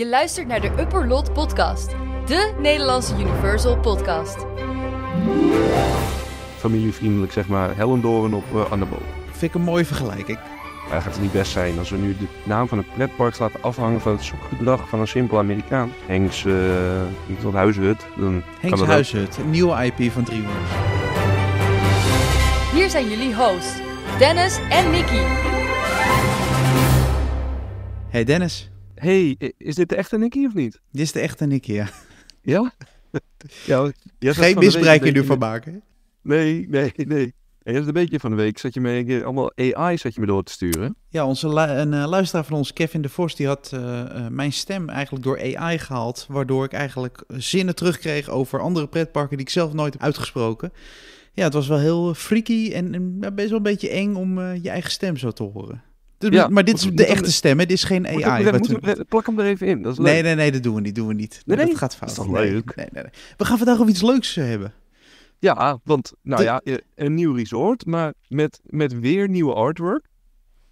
Je luistert naar de Upper Lot Podcast, de Nederlandse Universal Podcast. Familievriendelijk, zeg maar, Hellendoren op uh, Vind ik een mooie vergelijking. Maar dat gaat het niet best zijn als we nu de naam van een pretpark laten afhangen van het zoekgedrag van een simpel Amerikaan. Hengs, uh, wat Huishut. Dan Hengs Huishut, een nieuwe IP van DreamWorks. Hier zijn jullie hosts, Dennis en Mickey. Hey Dennis hey, is dit de echte Nicky of niet? Dit is de echte Nicky, ja. Ja? ja Geen misbruik je nu van maken. Nee, nee, nee. is een beetje van de week zat je me allemaal AI zat je me door te sturen. Ja, onze een eh, luisteraar van ons, Kevin de Vos, die had eh, eh, mijn stem eigenlijk door AI gehaald. Waardoor ik eigenlijk zinnen terugkreeg over andere pretparken die ik zelf nooit heb uitgesproken. Ja, het was wel heel freaky en, en best wel een beetje eng om je eigen stem zo te horen maar dit is de echte stem, Dit is geen AI. Moet, plak hem er even in. Dat is leuk. Nee, nee, nee, dat doen we niet. Doen we niet. dat gaat fout. Dat is toch leuk? Nee, nee, we gaan vandaag over iets leuks eh, hebben. Ja, want, nou ja, eh, een nieuw resort, maar met, met weer nieuwe artwork.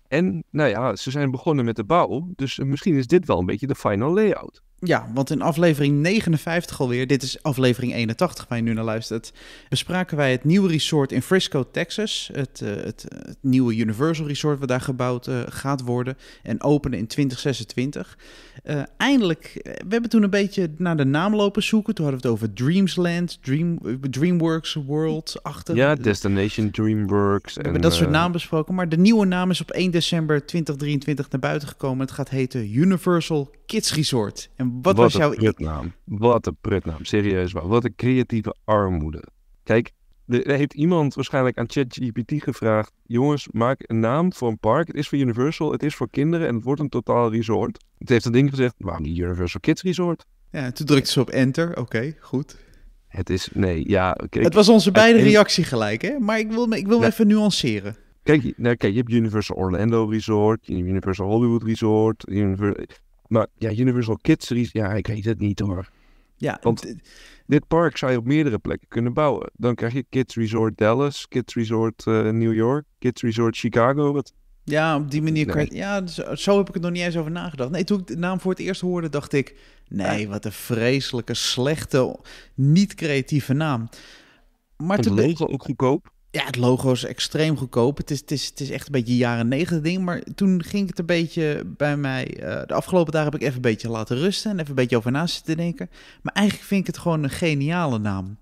En, nou ja, ze zijn begonnen met de bouw. Dus eh, misschien is dit wel een beetje de final layout. Ja, want in aflevering 59 alweer, dit is aflevering 81 waar je nu naar luistert, bespraken wij het nieuwe resort in Frisco, Texas. Het, eh, eh, het, nieuwe Universal Resort wat daar gebouwd eh, gaat worden en openen in 2026. Uh, eindelijk, we hebben toen een beetje naar de naam lopen zoeken. Toen hadden we het over Dreamsland, Dream, DreamWorks World, achter. Ja, Destination DreamWorks. We hebben dat soort namen besproken, maar de nieuwe naam is op 1 december 2023 naar buiten gekomen. Het gaat heten Universal Kids Resort. En wat, was jouw... Wat een prutnaam, serieus waar. Wat een creatieve armoede. Kijk, er heeft iemand waarschijnlijk aan ChatGPT gevraagd... jongens, maak een naam voor een park. Het is voor Universal, het is voor kinderen en het wordt een totaal resort. Het heeft een ding gezegd, waarom niet Universal Kids Resort? Ja, toen drukte ze op enter. Oké, goed. Het is, nee, ja... het was onze beide reactie gelijk, hè? Maar ik wil, me, ik wil even nuanceren. Kijk, nou, kijk, je hebt Universal Orlando Resort, Universal Hollywood Resort. Universal... Maar ja, Universal Kids Series, ja, ik weet het niet hoor. Ja, Want dit park zou je op meerdere plekken kunnen bouwen. Dan krijg je Kids Resort Dallas, Kids Resort eh, New York, Kids Resort Chicago. Wat... Ja, op die manier kan Ja, zo, heb ik het nog niet eens over nagedacht. Nee, toen ik de naam voor het eerst hoorde, dacht ik... Nee, wat een vreselijke, slechte, niet creatieve naam. Maar toen... ook goedkoop. Ja, het logo is extreem goedkoop. Het is, het is, het is echt een beetje jaren negentig ding. Maar toen ging het een beetje bij mij... Eh, de afgelopen dagen heb ik even een beetje laten rusten... en even een beetje over na zitten denken. Maar eigenlijk vind ik het gewoon een geniale naam.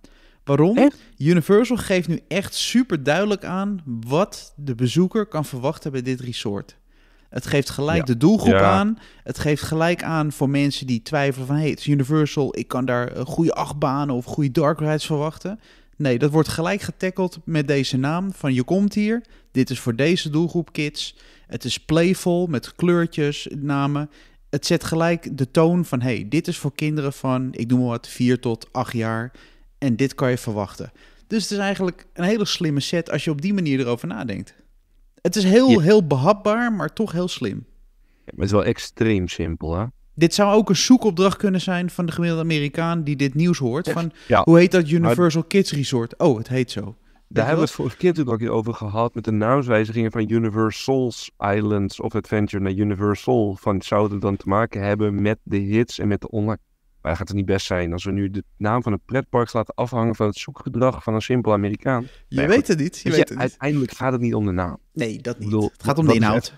Waarom? Universal geeft nu echt super duidelijk aan... wat de bezoeker kan verwachten bij dit resort. Het geeft gelijk de doelgroep aan. Het geeft gelijk aan voor mensen die twijfelen van... hey, het is Universal, ik kan daar goede achtbanen of goede dark rides verwachten Nee, dat wordt gelijk getackeld met deze naam van je komt hier, dit is voor deze doelgroep kids. Het is playful met kleurtjes, namen. Het zet gelijk de toon van hey, dit is voor kinderen van ik noem maar wat 4 tot 8 jaar en dit kan je verwachten. Dus het is eigenlijk een hele slimme set als je op die manier erover nadenkt. Het is heel, heel behapbaar, maar toch heel slim. Ja, maar het is wel extreem simpel, hè? Dit zou ook een zoekopdracht kunnen zijn van de gemiddelde Amerikaan die dit nieuws hoort. Van, Hoe heet dat Universal Kids Resort? Oh, het heet zo. Daar hebben we het vorige keer natuurlijk ook over gehad met de naamswijzigingen van Universal's Islands of Adventure naar Universal. Van zou het dan te maken hebben met de hits en met de online. Maar gaat het niet best zijn als we nu de naam van een pretpark laten afhangen van het zoekgedrag van een simpel Amerikaan? Je nou weet het niet. Je dus weet uiteindelijk gaat het niet om de naam. Nee, dat niet. het gaat om de inhoud.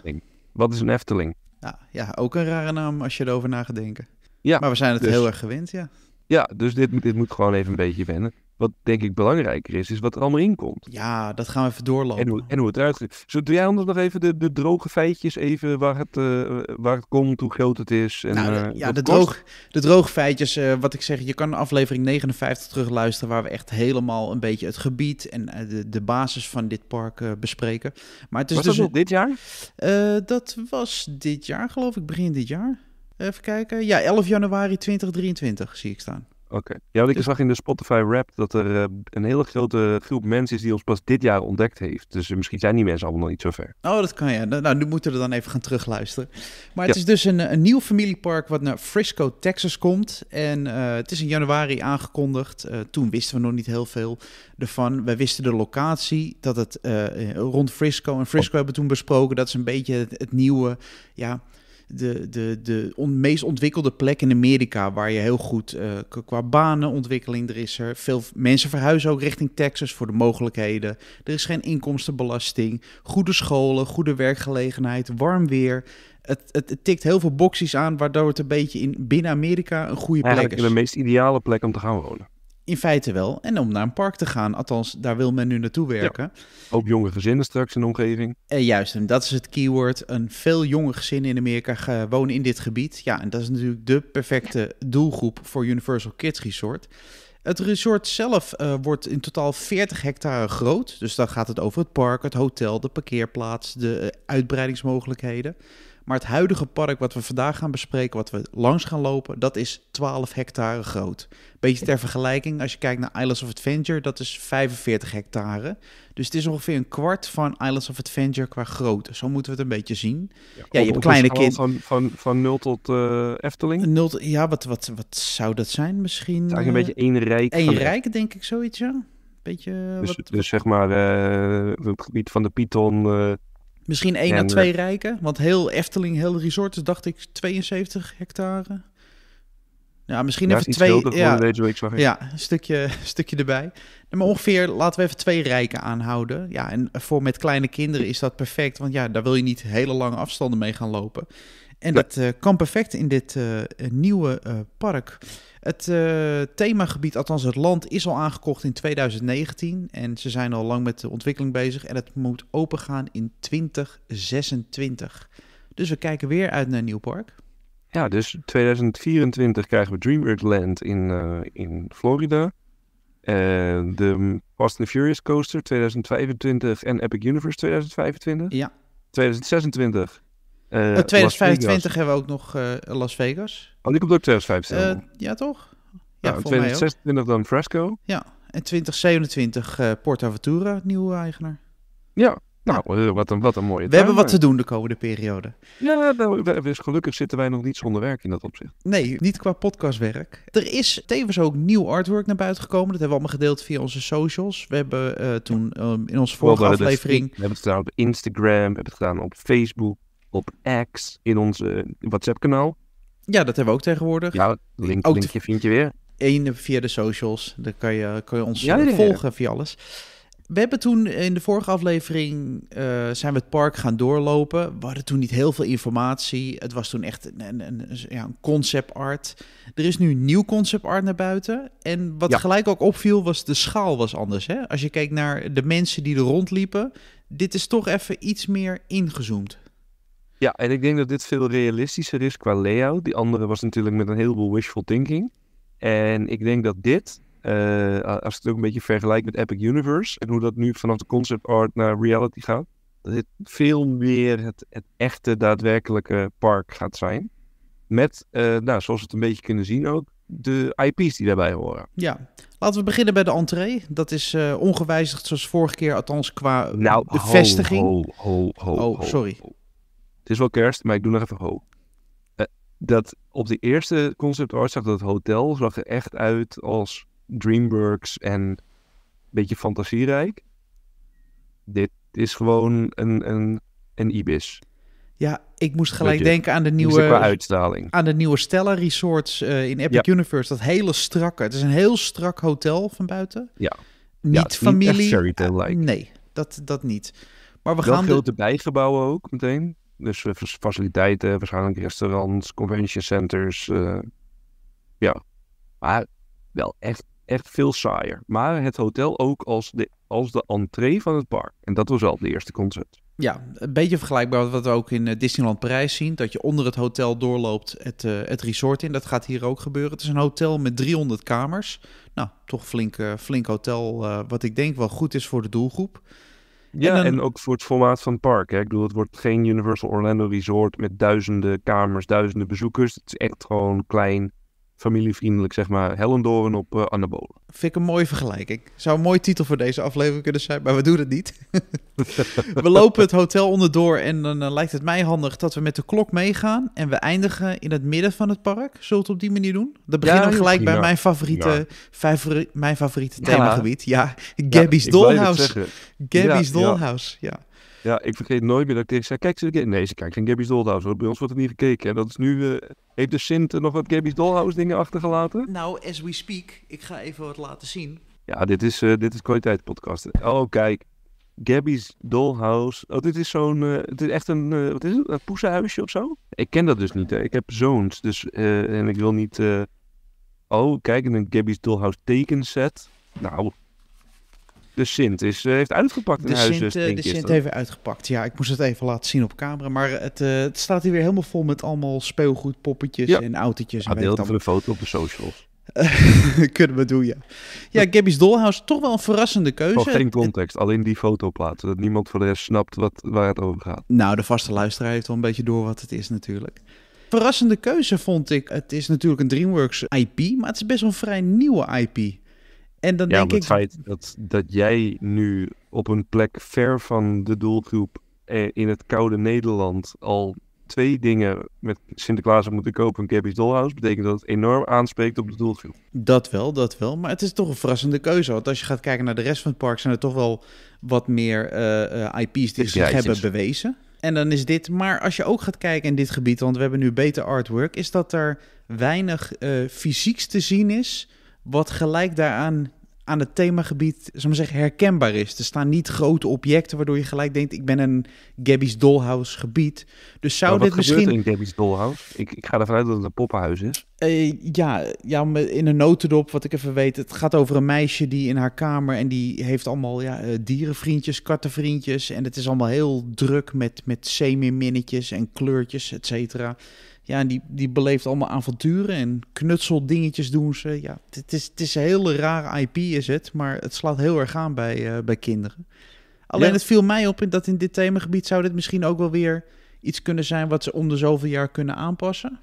Wat is een Efteling? Ja, nou, ja, ook een rare naam als je erover na gaat denken. Ja, maar we zijn het dus. heel erg gewend, ja. Ja, dus dit, dit moet gewoon even een beetje wennen. Wat denk ik belangrijker is, is wat er allemaal in komt. Ja, dat gaan we even doorlopen. En hoe, en hoe het eruit ziet. Zo, doe jij anders nog even de, de droge feitjes, even waar het, eh, waar het komt, hoe groot het is. En, nou, de, eh, ja, de, droog, de droge feitjes, eh, wat ik zeg, je kan aflevering 59 terugluisteren, waar we echt helemaal een beetje het gebied en de, de basis van dit park bespreken. Maar het is was dus, dit jaar? dat was dit jaar, geloof ik, begin dit jaar. Even kijken. Ja, 11 januari 2023 zie ik staan. Oké. Ja, want ik dus... zag in de Spotify Rap dat er eh, een hele grote groep mensen is die ons pas dit jaar ontdekt heeft. Dus eh, misschien zijn die mensen allemaal nog niet zo ver. Oh, dat kan ja. Nou, nou nu moeten we dan even gaan terugluisteren. Maar het is dus een, een nieuw familiepark wat naar Frisco, Texas komt. En eh, het is in januari aangekondigd. toen wisten we nog niet heel veel ervan. Wij wisten de locatie, dat het rond Frisco. En Frisco oh. hebben toen besproken. Dat is een beetje het nieuwe, ja de, de, de meest ontwikkelde plek in Amerika. Waar je heel goed uh, qua banenontwikkeling. Er is er veel mensen verhuizen ook richting Texas voor de mogelijkheden. Er is geen inkomstenbelasting. Goede scholen, goede werkgelegenheid, warm weer. Het, het, tikt heel veel boxjes aan, waardoor het een beetje in binnen Amerika een goede plek Eigenlijk is. de meest ideale plek om te gaan wonen in feite wel. En om naar een park te gaan, althans, daar wil men nu naartoe werken. Ook jonge gezinnen straks in de omgeving. Eh, juist, en dat is het keyword. Een veel jonge gezinnen in Amerika wonen in dit gebied. Ja, en dat is natuurlijk de perfecte doelgroep voor Universal Kids Resort. Het resort zelf eh, wordt in totaal 40 hectare groot. Dus dan gaat het over het park, het hotel, de parkeerplaats, de eh, uitbreidingsmogelijkheden. Maar het huidige park wat we vandaag gaan bespreken, wat we langs gaan lopen, dat is 12 hectare groot. Beetje ter vergelijking, als je kijkt naar Islands of Adventure, dat is 45 hectare. Dus het is ongeveer een kwart van Islands of Adventure qua grootte. Zo moeten we het een beetje zien. Ja, je hebt een kleine kind. Van, van, van 0 tot uh, Efteling? 0, ja, wat, wat, wat zou dat zijn misschien? eigenlijk een beetje een rijk. Een rijk, denk ik, zoiets, ja. Beetje, dus, wat... Dus zeg maar eh, het gebied van de Python, eh, Misschien één ja, à twee rijken, want heel Efteling, heel resort, is, dus dacht ik 72 hectare. Ja, misschien even twee. ja, ja, een stukje, stukje erbij. Maar ongeveer, laten we even twee rijken aanhouden. Ja, en voor met kleine kinderen is dat perfect, want ja, daar wil je niet hele lange afstanden mee gaan lopen. En dat eh, kan perfect in dit eh, nieuwe eh, park. Het eh, themagebied, althans het land, is al aangekocht in 2019 en ze zijn al lang met de ontwikkeling bezig en het moet opengaan in 2026. Dus we kijken weer uit naar een nieuw park. Ja, dus 2024 krijgen we DreamWorks Land in, eh, in Florida. Uh, de Fast and Furious Coaster 2025 en Epic Universe 2025. Ja. 2026 uh, eh, 2025 eh, hebben we ook nog eh, Las Vegas. Oh, die komt ook 2025. ja, toch? Ja, 2026 nou, dan Fresco. Ja, en 2027 uh, Porta Ventura, nieuwe eigenaar. Ja, nou, Wat, een, wat een mooie We hebben wat te doen de komende periode. Ja, nou, nou dus gelukkig zitten wij nog niet zonder werk in dat opzicht. Nee, niet qua podcastwerk. Er is tevens ook nieuw artwork naar buiten gekomen. Dat hebben we allemaal gedeeld via onze socials. We hebben toen ehm, in onze vorige dus aflevering... We hebben het gedaan op Instagram, we hebben het gedaan op Facebook op X, in ons WhatsApp-kanaal. Ja, dat hebben we ook tegenwoordig. Ja, link, linkje vind je weer. Eén via de socials, dan kan je, kan je ons eh, volgen via alles. We hebben toen in de vorige aflevering eh, zijn we het park gaan doorlopen. We hadden toen niet heel veel informatie. Het was toen echt een, een, ja, een concept art. Er is nu een nieuw concept art naar buiten. En wat gelijk ook opviel was de schaal was anders. Hè? Als je kijkt naar de mensen die er rondliepen. Dit is toch even iets meer ingezoomd. Ja, en ik denk dat dit veel realistischer is qua layout. Die andere was natuurlijk met een heleboel wishful thinking. En ik denk dat dit, eh, als ik het ook een beetje vergelijk met Epic Universe en hoe dat nu vanaf de concept art naar reality gaat, dat dit veel meer het, het echte, daadwerkelijke park gaat zijn. Met, eh, nou, zoals we het een beetje kunnen zien ook, de IP's die daarbij horen. Ja, laten we beginnen bij de entree. Dat is eh, ongewijzigd zoals vorige keer, althans qua nou, de vestiging. oh, sorry het is wel kerst, maar ik doe nog even hoop. Eh, dat op de eerste concept art zag dat hotel zag er echt uit als Dreamworks en een beetje fantasierijk. Dit is gewoon een, een, een ibis. Ja, ik moest gelijk denken aan de nieuwe uitstraling. Aan de nieuwe Stella Resorts eh, in Epic Universe. Dat hele strakke. Het is een heel strak hotel van buiten. Ja. Niet familie. -like. nee, dat, dat niet. Maar we gaan. de... bijgebouwen ook meteen. Dus eh, faciliteiten, waarschijnlijk restaurants, convention centers. Eh, ja, maar wel echt, echt veel saaier. Maar het hotel ook als de, als de entree van het park. En dat was al de eerste concept. Ja, een beetje vergelijkbaar wat we ook in eh, Disneyland Parijs zien. Dat je onder het hotel doorloopt het, het resort in. Dat gaat hier ook gebeuren. Het is een hotel met 300 kamers. Nou, toch flink, uh, flink hotel. wat ik denk wel goed is voor de doelgroep. Ja, en, ook voor het formaat van het park. Hè. Ik bedoel, het wordt geen Universal Orlando Resort met duizenden kamers, duizenden bezoekers. Het is echt gewoon klein familievriendelijk, zeg maar, Hellendoren op uh, anabolen. Vind ik een mooie vergelijking. Zou een mooie titel voor deze aflevering kunnen zijn, maar we doen het niet. we lopen het hotel onderdoor en dan eh, lijkt het mij handig dat we met de klok meegaan en we eindigen in het midden van het park. Zullen we het op die manier doen? Dan beginnen we gelijk bij mijn favoriete, ja. mijn favoriete themagebied. Ja, Gabby's ja, Dollhouse. Gabby's Dollhouse, ja. Ja, ik vergeet nooit meer dat ik tegen zei, kijk eens Nee, ze kijken geen Gabby's Dollhouse. Bij ons wordt het niet gekeken. En dat is nu... Eh, heeft de Sint nog wat Gabby's Dollhouse dingen achtergelaten? Nou, as we speak. Ik ga even wat laten zien. Ja, dit is, uh, dit is kwaliteit podcast. Oh, kijk. Gabby's Dollhouse. Oh, dit is zo'n. Eh, het is echt een. wat is het? Een poesenhuisje of zo? Ik ken dat dus niet. Hè. Ik heb zoons. Dus. en ik wil niet. Oh, kijk, een Gabby's Dollhouse tekenset. Nou, de Sint is, eh, heeft uitgepakt de huis. Sint, eh, eh, de Sint heeft uitgepakt, ja. Ik moest het even laten zien op camera. Maar het, het staat hier weer helemaal vol met allemaal speelgoed, poppetjes ja. en autootjes. Ja, ah, deel van de foto op de socials. Kunnen we doen, ja. Ja, Gabby's Dollhouse, toch wel een verrassende keuze. geen context, alleen die foto Dat niemand voor de rest snapt wat, waar het over gaat. Nou, de vaste luisteraar heeft wel een beetje door wat het is natuurlijk. Verrassende keuze vond ik. Het is natuurlijk een DreamWorks IP, maar het is best wel een vrij nieuwe IP. En dan ja, denk ik... het feit dat, dat jij nu op een plek ver van de doelgroep eh, in het koude Nederland al twee dingen met Sinterklaas moeten kopen een Gabby's Dollhouse, betekent dat het enorm aanspreekt op de doelgroep. Dat wel, dat wel. Maar het is toch een verrassende keuze. Want als je gaat kijken naar de rest van het park, zijn er toch wel wat meer eh, eh, IP's die zich hebben bewezen. En dan is dit, maar als je ook gaat kijken in dit gebied, want we hebben nu beter artwork, is dat er weinig uh, fysieks te zien is wat gelijk daaraan aan het themagebied maar zeggen, herkenbaar is. Er staan niet grote objecten waardoor je gelijk denkt: ik ben een Gabby's Dollhouse gebied. Dus zou maar wat dit gebeurt misschien. in Gabby's Dollhouse? Ik, ik ga ervan uit dat het een poppenhuis is. Uh, ja, ja, in een notendop, wat ik even weet. Het gaat over een meisje die in haar kamer en die heeft allemaal ja, eh, dierenvriendjes, kattenvriendjes. En het is allemaal heel druk met, met semi-minnetjes en kleurtjes, et cetera. Ja, die, die beleeft allemaal avonturen en dingetjes doen ze. Ja, het is, het is een hele rare IP is het, maar het slaat heel erg aan bij, eh, bij kinderen. Alleen het viel mij op dat in dit themagebied zou dit misschien ook wel weer iets kunnen zijn wat ze om de zoveel jaar kunnen aanpassen.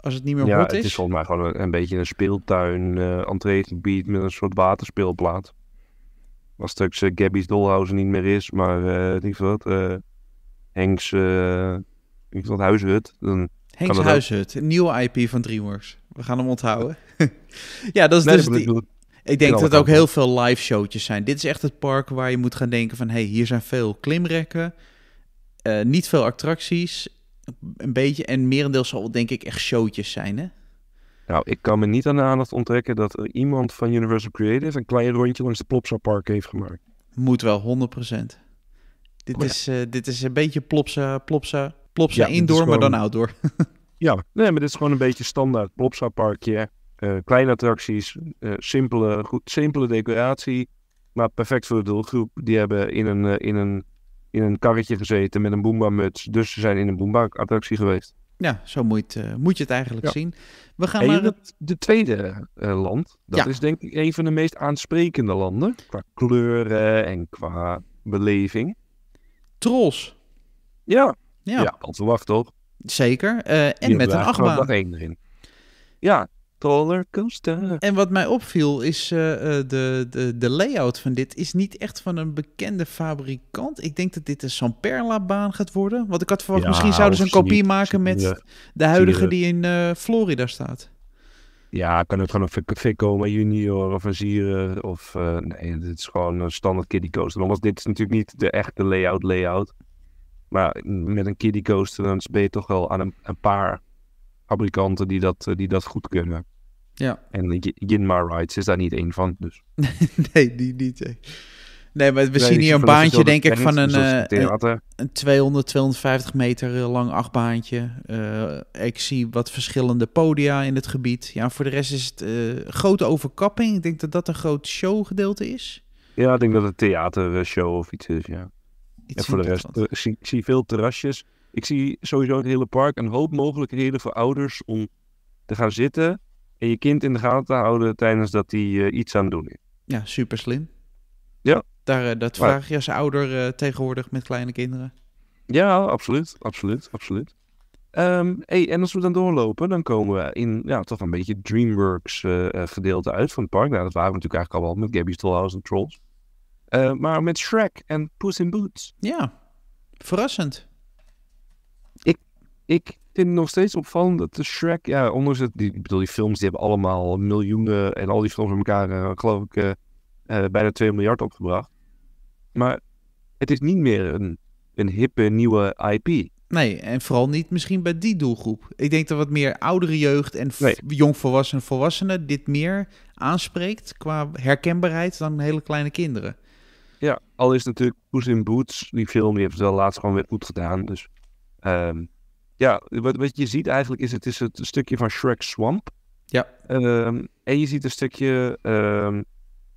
Als het niet meer ja, hot is. Ja, het is volgens mij gewoon een, beetje een speeltuin, uh, entreegebied met een soort waterspeelplaat. Als straks uh, Gabby's Dollhouse niet meer is, maar uh, ik wat, uh, Henks, ik wat, Huishut, dan Henks Huishut, een nieuwe IP van DreamWorks. We gaan hem onthouden. ja, dat is dus... die... Ik denk dat het ook heel veel live showtjes zijn. Dit is echt het park waar je moet gaan denken van... hé, hey, hier zijn veel klimrekken, eh, niet veel attracties, een beetje... en merendeel zal denk ik echt showtjes zijn, hè? Nou, ik kan me niet aan de aandacht onttrekken dat er iemand van Universal Creative... een klein rondje langs de Plopsa Park heeft gemaakt. Moet wel, 100%. Dit, is, eh, dit is een beetje Plopsa, Plopsa Plopsa indoor, maar dan outdoor. ja, nee, maar dit is gewoon een beetje standaard Plopsa parkje. Eh, kleine attracties, eh, simpele, goed, simpele decoratie, maar perfect voor de doelgroep. Die hebben in een, eh, in een, in een karretje gezeten met een Boomba-muts, dus ze zijn in een Boomba-attractie geweest. Ja, zo moet, moet je het eigenlijk zien. We gaan naar het de tweede uh, land. Dat is denk ik een van de meest aansprekende landen. Qua kleuren en qua beleving. Trolls. Ja, ja, ja kan te toch? Zeker. Uh, en met een achtbaan. één erin. Ja, rollercoaster. En wat mij opviel is uh, de, de, de layout van dit is niet echt van een bekende fabrikant. Ik denk dat dit een Samperla-baan gaat worden. Want ik had verwacht, misschien zouden ze een kopie maken met de, huidige die in Florida staat. Ja, kan het gewoon een Fico Junior of een Zieren of... nee, dit is gewoon een standaard kiddie coaster. Want dit is natuurlijk niet de echte layout-layout. Maar met een kiddie coaster dan ben je toch wel aan een, paar fabrikanten die dat, eh, die dat goed kunnen. Ja. En Jinma Rides is daar niet één van. Dus. nee, die niet. Nee, maar we zien hier een baantje, denk ik, van een, dus eh, een, 200, 250 meter eh, lang achtbaantje. ik zie wat verschillende podia in het gebied. Ja, voor de rest is het grote overkapping. Ik denk dat dat een groot showgedeelte is. Ja, ik denk dat het theatershow of iets is, ja en voor de rest eh, zie ik zie veel terrasjes. Ik zie sowieso het hele park een hoop mogelijkheden voor ouders om te gaan zitten en je kind in de gaten te houden tijdens dat hij eh, iets aan het doen is. Ja, super slim. Ja. Daar, eh, dat vraag je als ouder tegenwoordig met kleine kinderen. Ja, absoluut. Absoluut, absoluut. Um, en als we dan doorlopen, dan komen we in ja, toch een beetje DreamWorks gedeelte uit van het park. Nou, dat waren we natuurlijk eigenlijk al wel met Gabby's Dollhouse en Trolls. Eh, maar met Shrek en Puss in Boots. Ja, verrassend. Ik, ik vind het nog steeds opvallend dat de Shrek, ja, ondanks die, ik bedoel, die films die hebben allemaal miljoenen en al die films met elkaar, eh, geloof ik, eh, bijna 2 miljard opgebracht. Maar het is niet meer een, een hippe nieuwe IP. Nee, en vooral niet misschien bij die doelgroep. Ik denk dat wat meer oudere jeugd en nee. jongvolwassenen volwassenen dit meer aanspreekt qua herkenbaarheid dan hele kleine kinderen. Ja, al is natuurlijk Poes in Boots, die film, die heeft het wel laatst gewoon weer goed gedaan. Dus ehm, ja, wat, je ziet eigenlijk is het, is het stukje van Shrek Swamp. Ja. Ehm, en je ziet een stukje ehm,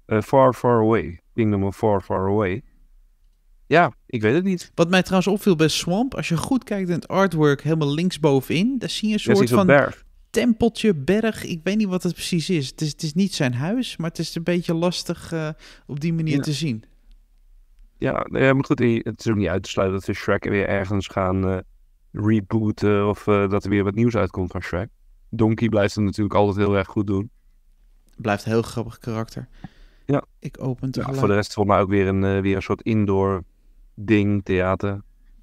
eh, Far Far Away, Kingdom of Far Far Away. Ja, ik weet het niet. Wat mij trouwens opviel bij Swamp, als je goed kijkt in het artwork helemaal linksbovenin, daar zie je een soort van tempeltje, berg. Ik weet niet wat het precies is. Het, is. het is niet zijn huis, maar het is een beetje lastig eh, op die manier te zien. Ja, eh, het is ook niet uit te sluiten dat we Shrek weer ergens gaan eh, rebooten of eh, dat er weer wat nieuws uitkomt van Shrek. Donkey blijft het natuurlijk altijd heel erg goed doen. Blijft een heel grappig karakter. Ja. Ik open Voor de rest volgens mij ook weer een, weer een soort indoor ding, theater.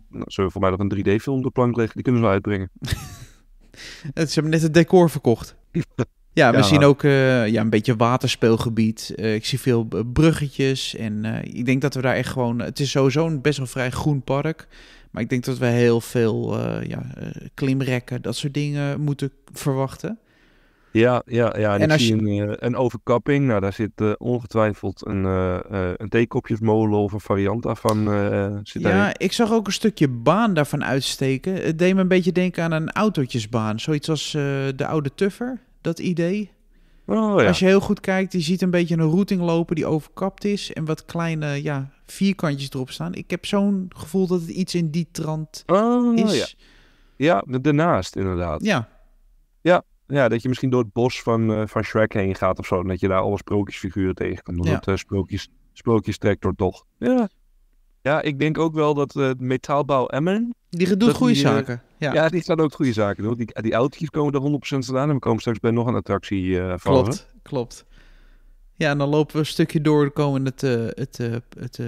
Nou, zullen we voor mij nog een 3D-film op de plank leggen? Die kunnen ze uitbrengen. Ze hebben net het decor verkocht. Ja, we zien nou. ook eh, ja, een beetje waterspeelgebied. Eh, ik zie veel eh, bruggetjes. En ik denk dat we daar echt gewoon. Het is sowieso een best wel vrij groen park. Maar ik denk dat we heel veel ja, klimrekken, dat soort dingen moeten verwachten. Ja, ja, ja. En, als je... een, overkapping. Nou, daar zit ongetwijfeld een, een theekopjesmolen of een variant daarvan. Zit ja, ik zag ook een stukje baan daarvan uitsteken. Het deed me een beetje denken aan een autootjesbaan. Zoiets als de oude Tuffer dat idee. Oh, ja. Als je heel goed kijkt, je ziet een beetje een routing lopen die overkapt is en wat kleine ja, vierkantjes erop staan. Ik heb zo'n gevoel dat het iets in die trant oh, is. Ja. daarnaast inderdaad. Ja. Ja, ja, dat je misschien door het bos van, eh, van Shrek heen gaat of zo. En dat je daar alle sprookjesfiguren tegen kan. doen. ja. Eh, sprookjes, trekt door toch. Ja, ja, ik denk ook wel dat uh, metaalbouw Emmen... Die doet goede eh, zaken. Ja. die staat ook goede zaken doen. Die, die autootjes komen er 100% vandaan en we komen straks bij nog een attractie uh, van. Klopt, klopt. Ja, en dan lopen we een stukje door, dan komen het, het, het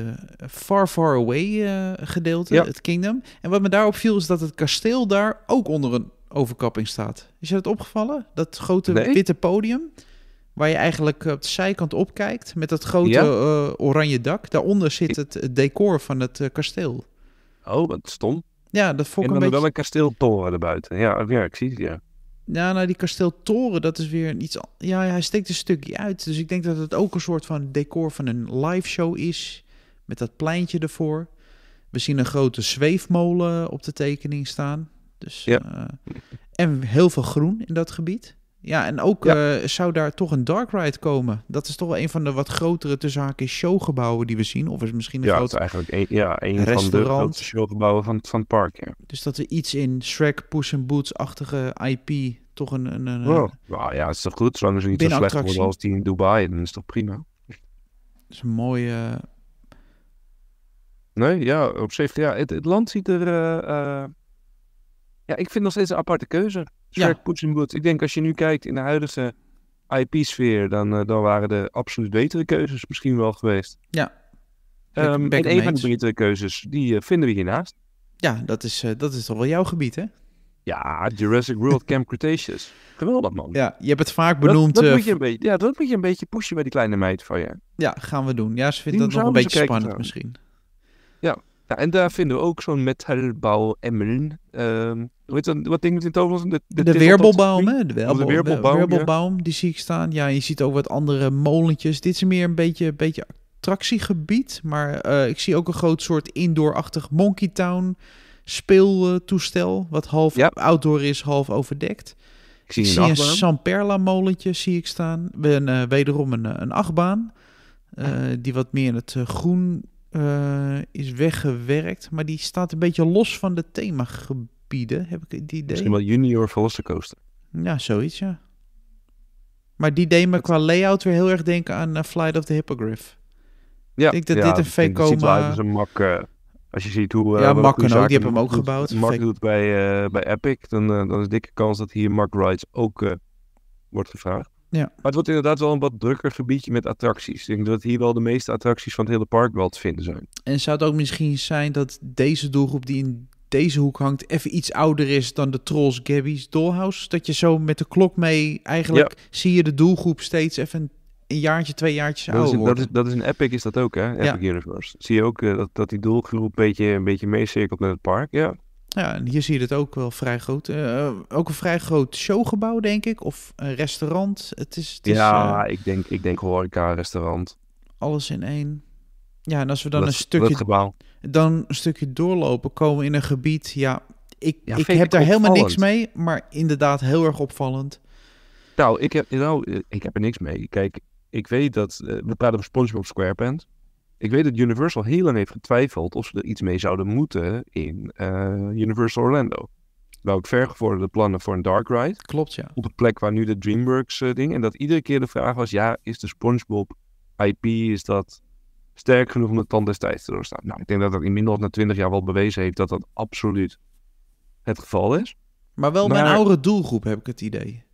Far Far Away gedeelte, het Kingdom. En wat me daarop viel is dat het kasteel daar ook onder een overkapping staat. Is je dat opgevallen? Dat grote witte podium? Waar je eigenlijk eh, op de zijkant opkijkt met dat grote eh, oranje dak. Daaronder zit het decor van het eh, kasteel. Oh, wat stom. Ja, dat vond ik en dan wel een kasteeltoren erbuiten. Ja, ja, ik zie het, ja. Ja, nou die kasteeltoren, dat is weer iets... Ja, hij steekt een stukje uit. Dus ik denk dat het ook een soort van decor van een live show is. Met dat pleintje ervoor. We zien een grote zweefmolen op de tekening staan. Dus, ja. en heel veel groen in dat gebied. Ja, en ook eh, zou daar toch een dark ride komen. Dat is toch wel een van de wat grotere te zaken showgebouwen die we zien. Of is misschien een ja, groot eigenlijk een, ja, een restaurant. van de showgebouwen van, van het park. Dus dat er iets in Shrek, Puss in Boots-achtige IP toch een... een, een wow. Oh, nou ja, is toch goed? Zolang ze niet zo slecht worden als die in Dubai, dan is het toch prima? Dat is een mooie... Nee, ja, op zich. Ja, het, land ziet er... Eh, eh, ja, ik vind nog steeds een aparte keuze. Shrek ja. Poets Ik denk als je nu kijkt in de huidige IP-sfeer, dan, eh, dan waren de absoluut betere keuzes misschien wel geweest. Ja. Um, en een van de betere keuzes, die eh, vinden we hiernaast. Ja, dat is, eh, dat is toch wel jouw gebied, hè? Ja, Jurassic World Camp Cretaceous. Geweldig, man. Ja, je hebt het vaak benoemd. Dat, moet je een beetje, ja, dat moet je een beetje pushen bij die kleine meid van je. Ja, gaan we doen. Ja, ze vindt dat nog een beetje spannend misschien. Ja, en daar vinden we ook zo'n metalbouw Um, ehm, weet je, wat ding met in Toverland? De, de, de De, oh, weerbel, die zie ik staan. Ja, je ziet ook wat andere molentjes. Dit is meer een beetje, een beetje attractiegebied. Maar eh, ik zie ook een groot soort indoorachtig Monkey Town speeltoestel. Wat half outdoor is, half overdekt. Ik zie, ik zie een, Samperla molentje zie ik staan. Een, eh, wederom een, eh, een achtbaan. die wat meer in het groen uh, is weggewerkt, maar die staat een beetje los van de themagebieden, heb ik het idee. Misschien wel Junior Velocicoaster. Ja, zoiets, ja. Maar die deed me qua layout weer heel erg denken aan eh, Flight of the Hippogriff. Ja, ik denk dat dit een fake als een mak... Eh, als je ziet hoe... ja, en ook, die hebben hem ook gebouwd. Mark doet bij, bij Epic, dan, dan is dikke kans dat hier Mark Rides ook wordt gevraagd. Ja. Maar het wordt inderdaad wel een wat drukker gebiedje met attracties. Ik denk dat hier wel de meeste attracties van het hele park wel te vinden zijn. En zou het ook misschien zijn dat deze doelgroep die in deze hoek hangt even iets ouder is dan de Trolls Gabby's Dollhouse? Dat je zo met de klok mee eigenlijk zie je de doelgroep steeds even een, jaartje, twee jaartjes ouder worden. dat is, dat is een Epic is dat ook hè, Epic ja. Universe. Zie je ook eh, dat, dat die doelgroep een beetje, een beetje meecirkelt met het park, ja. Ja, en hier zie je het ook wel vrij groot. Eh, ook een vrij groot showgebouw, denk ik. Of een restaurant. Het is, het is ja, eh, ik, denk, ik denk horeca, restaurant. Alles in één. Ja, en als we dan een stukje... Dan een stukje doorlopen, komen in een gebied... Ja, ik, ik heb daar helemaal niks mee, maar inderdaad heel erg opvallend. Nou, ik heb, nou, ik heb er niks mee. Kijk, ik weet dat... Eh, we praten over SpongeBob SquarePants. Ik weet dat Universal heel lang heeft getwijfeld of ze er iets mee zouden moeten in eh, Universal Orlando. ook vergevorderde plannen voor een dark ride. Klopt, ja. Op de plek waar nu de DreamWorks eh, ding. En dat iedere keer de vraag was, ja, is de SpongeBob IP, is dat sterk genoeg om het dan destijds te doorstaan? Nou, ik denk dat dat inmiddels na twintig jaar wel bewezen heeft dat dat absoluut het geval is. Maar wel mijn oude doelgroep, heb ik het idee.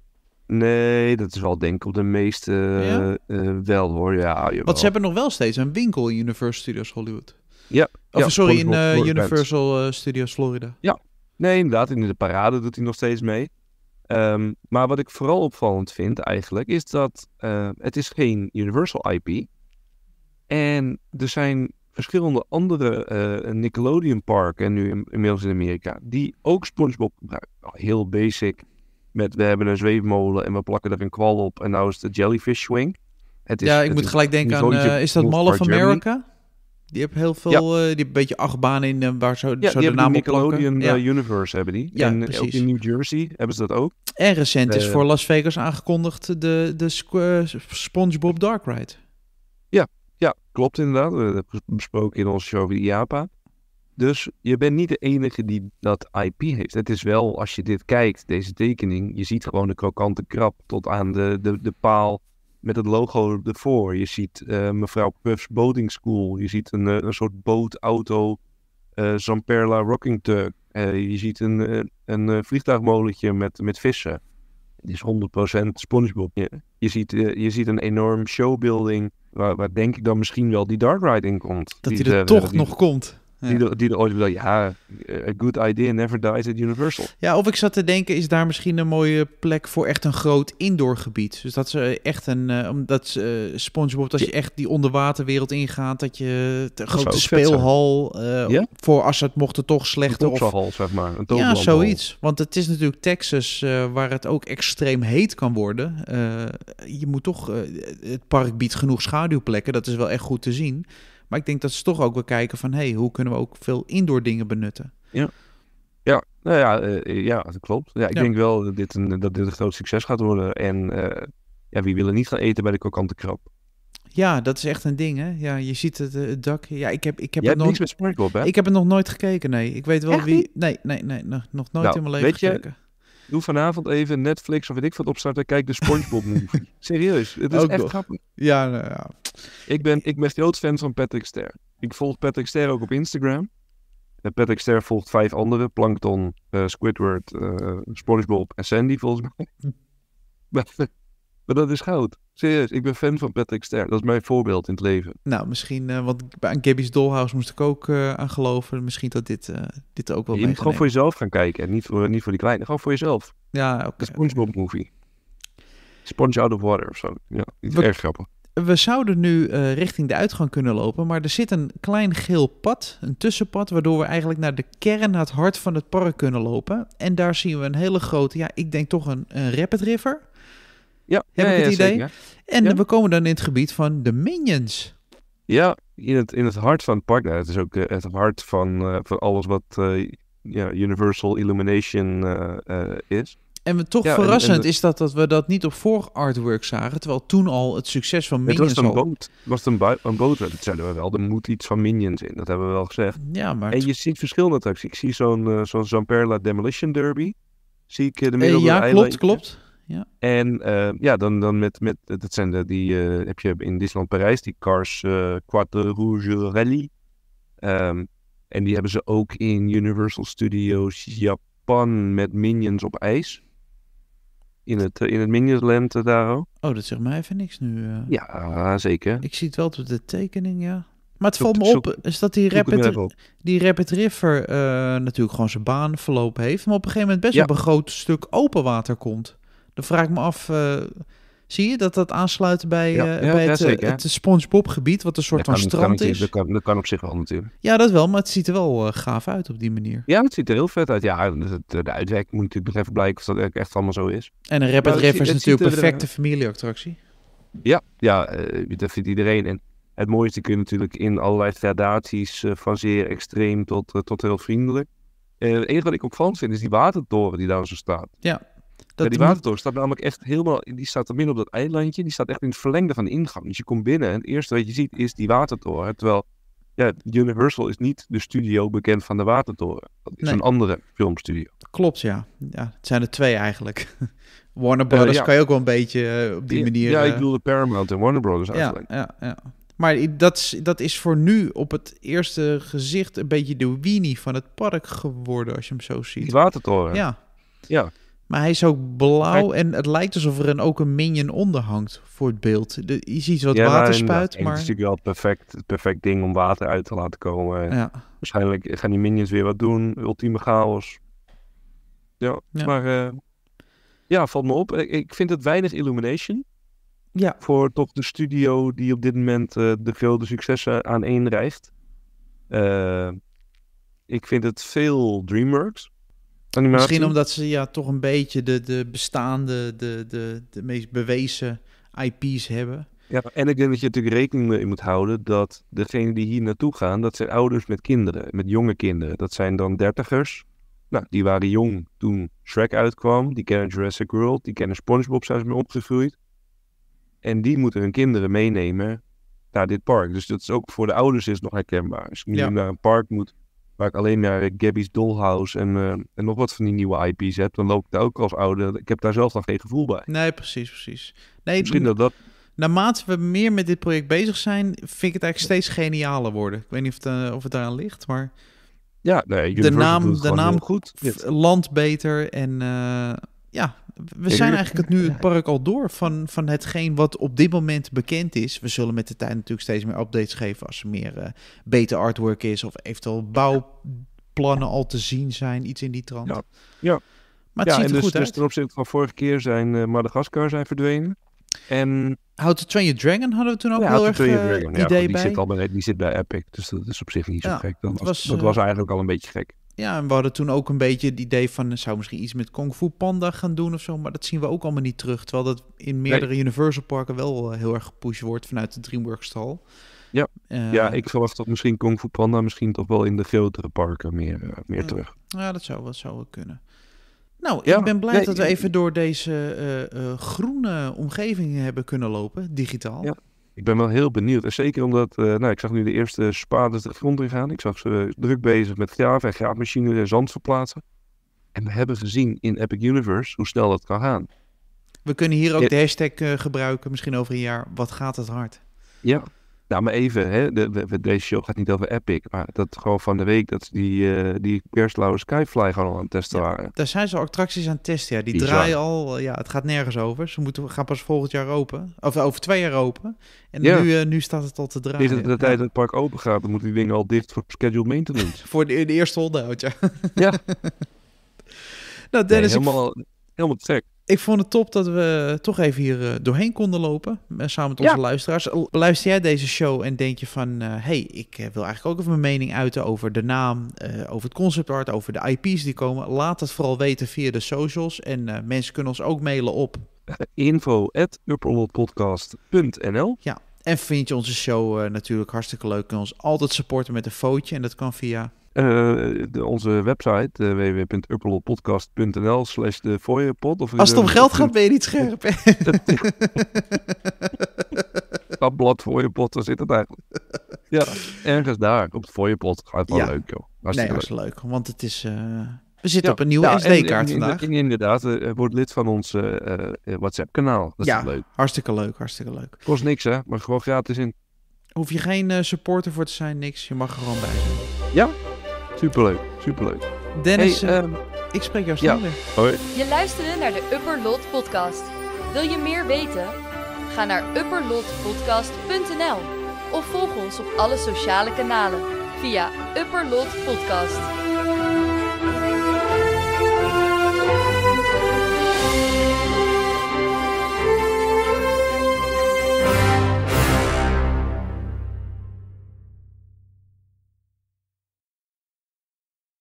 Nee, dat is wel denk ik op de meeste ja? Eh, eh, wel hoor. Ja, wat ze hebben nog wel steeds een winkel in Universal Studios Hollywood. Ja. Of sorry, in eh, Universal Studios Florida. Ja, nee inderdaad. In de parade doet hij nog steeds mee. Ehm, maar wat ik vooral opvallend vind eigenlijk, is dat het is geen Universal IP. En er zijn verschillende andere Nickelodeon parken nu inmiddels in Amerika, die ook Spongebob gebruiken. heel basic met we hebben een zweefmolen en we plakken er een kwal op en nou is de jellyfish swing. Het is, ja, ik moet gelijk denken aan, eh, is dat Mall of America? Die hebben heel veel, eh, die een beetje achtbaan in eh, waar zo, zo de naam op Nickelodeon Universe hebben die. Ja, en precies. in New Jersey hebben ze dat ook. En recent is voor Las Vegas aangekondigd de, de SpongeBob Dark Ride. Ja, ja klopt inderdaad. We hebben besproken in onze show over IAPA. Dus je bent niet de enige die dat IP heeft. Het is wel, als je dit kijkt, deze tekening, je ziet gewoon de krokante krab tot aan de, de, de paal met het logo ervoor. Je ziet eh, mevrouw Puff's Boating School. Je ziet een, eh, een soort bootauto, uh, Zamperla Rocking Tug. je ziet een, een vliegtuigmolentje met, met vissen. Het is 100% SpongeBob. Je, ziet, je ziet een enorm showbuilding, waar, waar, denk ik dan misschien wel die dark ride in komt. Dat hij er toch nog komt. Die, die er ooit ja, eh, a good idea never dies at Universal. Ja, of ik zat te denken, is daar misschien een mooie plek voor echt een groot indoorgebied? Dus dat ze echt een, eh, omdat ze, uh, SpongeBob, als je echt die onderwaterwereld ingaat, dat je grote speelhal uh, ja? voor het mocht er toch slechter. Een of, zeg maar. Een ja, zoiets. Want het is natuurlijk Texas, waar het ook extreem heet kan worden. je moet toch, het park biedt genoeg schaduwplekken, dat is wel echt goed te zien. Maar ik denk dat ze toch ook wel kijken van... hey, hoe kunnen we ook veel indoor dingen benutten? Ja. Ja, nou ja, eh, ja, dat klopt. Ja, ik denk wel dat dit, een, dat dit een groot succes gaat worden. En eh, ja, wie willen niet gaan eten bij de krokante krab? Ja, dat is echt een ding, hè? Ja, je ziet het, eh, het dak. Ja, ik heb, ik heb het nog. Niks met op, Ik heb het nog nooit gekeken, nee. Ik weet wel wie. Nee, nee, nee, nog nooit nou, in mijn leven weet gekeken. Je, Doe vanavond even Netflix of weet ik wat opstarten. Kijk de SpongeBob movie. Serieus, het is Ook echt grappig. Ja, nou ja. Ik ben, ik ben groot fan van Patrick Ster. Ik volg Patrick Ster ook op Instagram. En Patrick Ster volgt vijf andere. Plankton, eh, Squidward, eh, SpongeBob en Sandy volgens mij. Maar dat is goud. Serieus, ik ben fan van Patrick Ster. Dat is mijn voorbeeld in het leven. Nou, misschien, uh, want aan Gabby's Dollhouse moest ik ook eh, aan geloven. Misschien dat dit, eh, dit ook wel Je moet gewoon voor jezelf gaan kijken. En niet voor, niet voor die kleine, gewoon voor jezelf. Ja, oké. Okay, de Spongebob movie. Sponge out of water of zo. Ja, iets erg grappig. We zouden nu richting de uitgang kunnen lopen, maar er zit een klein geel pad, een tussenpad, waardoor we eigenlijk naar de kern, naar het hart van het park kunnen lopen. En daar zien we een hele grote, ja, ik denk toch een, een rapid river ja, heb ik het idee. En we komen dan in het gebied van de minions. Ja, in het, in het hart van het park. Nou, het is ook eh, het hart van, eh, van alles wat eh, Universal Illumination is. En we, toch verrassend is dat, dat we dat niet op vorig artwork zagen, terwijl toen al het succes van Minions... Het was een boot. was een, boot, dat zeiden we wel. Er moet iets van Minions in, dat hebben we wel gezegd. Ja, maar... En je ziet verschillende attracties. Ik zie zo'n zo'n Zamperla Demolition Derby. Zie ik de middel Ja, klopt, klopt. Ja. En eh, ja, dan, dan met, met dat zijn de, die eh, heb je in Disneyland Parijs, die Cars uh, Quatre Rouge Rally. Ehm, en die hebben ze ook in Universal Studios Japan met Minions op ijs. In het, in het Minions Land daar ook. Oh, dat zegt mij even niks nu. Ja, zeker. Ik zie het wel op de tekening, ja. Maar het valt me op, is dat die Rapid, die Rapid River natuurlijk gewoon zijn baan verlopen heeft, maar op een gegeven moment best ja. op een groot stuk open water komt. Dan vraag ik me af, eh, zie je dat dat aansluit bij, eh, bij het, eh, het, SpongeBob gebied, wat een soort van strand is? Dat kan, dat kan, op zich wel natuurlijk. Ja, dat wel, maar het ziet er wel gaaf uit op die manier. Ja, het ziet er heel vet uit. Ja, de, de uitwerking moet natuurlijk nog even blijken of dat echt allemaal zo is. En een Rapid is natuurlijk een perfecte familieattractie. Ja, ja dat vindt iedereen. En het mooiste kun je natuurlijk in allerlei gradaties van zeer extreem tot, tot heel vriendelijk. Uh, het enige wat ik opvallend vind is die watertoren die daar zo staat. Ja ja, die watertoren staat namelijk echt helemaal, die staat er midden op dat eilandje. Die staat echt in het verlengde van de ingang. Dus je komt binnen en het eerste wat je ziet is die watertoren. Terwijl ja, Universal is niet de studio bekend van de watertoren. Dat is een andere filmstudio. Klopt, ja. ja. Het zijn er twee eigenlijk. Warner eh, Brothers kan je ook wel een beetje eh, op die manier... Ja, ik eh, bedoel de Paramount en Warner Brothers eigenlijk. Ja, ja, Maar dat is, dat is voor nu op het eerste gezicht een beetje de weenie van het park geworden, als je hem zo ziet. Die watertoren. Ja. Ja, maar hij is ook blauw en het lijkt alsof er een, ook een minion onder hangt voor het beeld. je ziet wat ja, nou, water eh, spuit, maar... Het is natuurlijk wel het perfect, het perfect ding om water uit te laten komen. Ja. Waarschijnlijk gaan die minions weer wat doen. Ultieme chaos. Ja, maar... Eh, ja, valt me op. Ik vind het weinig illumination. Ja. Voor toch de studio die op dit moment uh, de grote successen aan één rijft. ik vind het veel DreamWorks. Misschien omdat ze ja, toch een beetje de, de bestaande, de, de, de meest bewezen IP's hebben. Ja, en ik denk dat je natuurlijk rekening mee moet houden dat degenen die hier naartoe gaan, dat zijn ouders met kinderen, met jonge kinderen. Dat zijn dan dertigers. Nou, die waren jong toen Shrek uitkwam. Die kennen Jurassic World, die kennen SpongeBob, zijn ze mee opgegroeid. En die moeten hun kinderen meenemen naar dit park. Dus dat is ook voor de ouders is nog herkenbaar. Als je naar een park moet waar ik alleen maar eh, Gabby's Dollhouse en, uh, en nog wat van die nieuwe IP's heb, dan loop ik daar ook als oude. Ik heb daar zelf dan geen gevoel bij. Nee, precies, precies. Nee, Misschien dat dat. Naarmate we meer met dit project bezig zijn, vind ik het eigenlijk steeds genialer worden. Ik weet niet of het, uh, of het daaraan ligt, maar. Ja, nee, de naam, de naam goed. land beter en ja, we zijn eigenlijk het, nu het park al door van, van hetgeen wat op dit moment bekend is. We zullen met de tijd natuurlijk steeds meer updates geven als er meer uh, beter artwork is of eventueel bouwplannen al te zien zijn, iets in die trant. Ja, ja. maar het ziet er dus, goed dus uit. Dus ten opzichte van vorige keer zijn uh, Madagaskar zijn verdwenen. En How to Train Your Dragon hadden we toen ook ja, heel erg eh, idee ja, die Zit al bij. Die zit bij Epic, dus dat is op zich niet zo gek. dat was eigenlijk al een beetje gek. Ja, en we hadden toen ook een beetje het idee van... zou misschien iets met Kung Fu Panda gaan doen of zo... maar dat zien we ook allemaal niet terug. Terwijl dat in meerdere Universal parken wel eh, heel erg gepusht wordt... vanuit de DreamWorks-stal. Ja. Eh, ja, ik verwacht dat misschien Kung Fu Panda misschien toch wel in de grotere parken meer, eh, meer mm. terug. Ja, dat zou wel, zou kunnen. Nou, ja, ik ben blij dat we even door deze groene omgeving hebben kunnen lopen, digitaal. Ja ik ben wel heel benieuwd. En zeker omdat, eh, nou, ik zag nu de eerste spades de grond in gaan. Ik zag ze druk bezig met graven en graafmachines en zand verplaatsen. En we hebben gezien in Epic Universe hoe snel dat kan gaan. We kunnen hier ook de hashtag eh, gebruiken, misschien over een jaar. Wat gaat het hard? Ja, nou, maar even, hè, de, deze show gaat niet over Epic, maar dat gewoon van de week dat die, eh, die perslauwe Skyfly gewoon al aan het testen waren. Daar zijn ze attracties aan het testen, ja. Die draaien al, eh, ja, het gaat nergens over. Ze moeten, gaan pas volgend jaar open, of eh, over twee jaar open. En nu, nu staat het al te draaien. Is het de tijd dat het park open gaat, dan moeten die dingen al dicht voor scheduled maintenance. voor de, eerste holdout, ja. ja. nou, Dennis, nee, helemaal, ik... helemaal teck. Ik vond het top dat we toch even hier eh, doorheen konden lopen. Eh, samen met onze luisteraars. Luister jij deze show en denk je van... Uh, hey, ik wil eigenlijk ook even mijn mening uiten over de naam... over het concept art, over de IP's die komen. Laat het vooral weten via de socials. En uh, mensen kunnen ons ook mailen op... info Ja, en vind je onze show natuurlijk hartstikke leuk. Kun je ons altijd supporten met een fotootje. En dat kan via uh, de, onze website uh, eh, www.uppelpodcast.nl slash de Of Als het om geld eh, gaat ben je niet scherp. dat blad pot, daar zit het eigenlijk. Ja, ergens daar op het pot. Gaat wel leuk joh. Hartstikke nee, dat is leuk. Want het is... Uh... We zitten op een nieuwe ja, SD-kaart vandaag. inderdaad, uh, word lid van ons WhatsApp-kanaal. Dat is ja, leuk. hartstikke leuk, hartstikke leuk. Kost niks hè, maar gewoon gratis in. Hoef je geen supporter voor te zijn, niks. Je mag er gewoon bij zijn. Ja, Superleuk, superleuk. Dennis, hey, eh, ehm, ik spreek jou snel weer. Hoi. Je luisterde naar de Upper Lot podcast. Wil je meer weten? Ga naar upperlotpodcast.nl of volg ons op alle sociale kanalen via Upper Lot Podcast.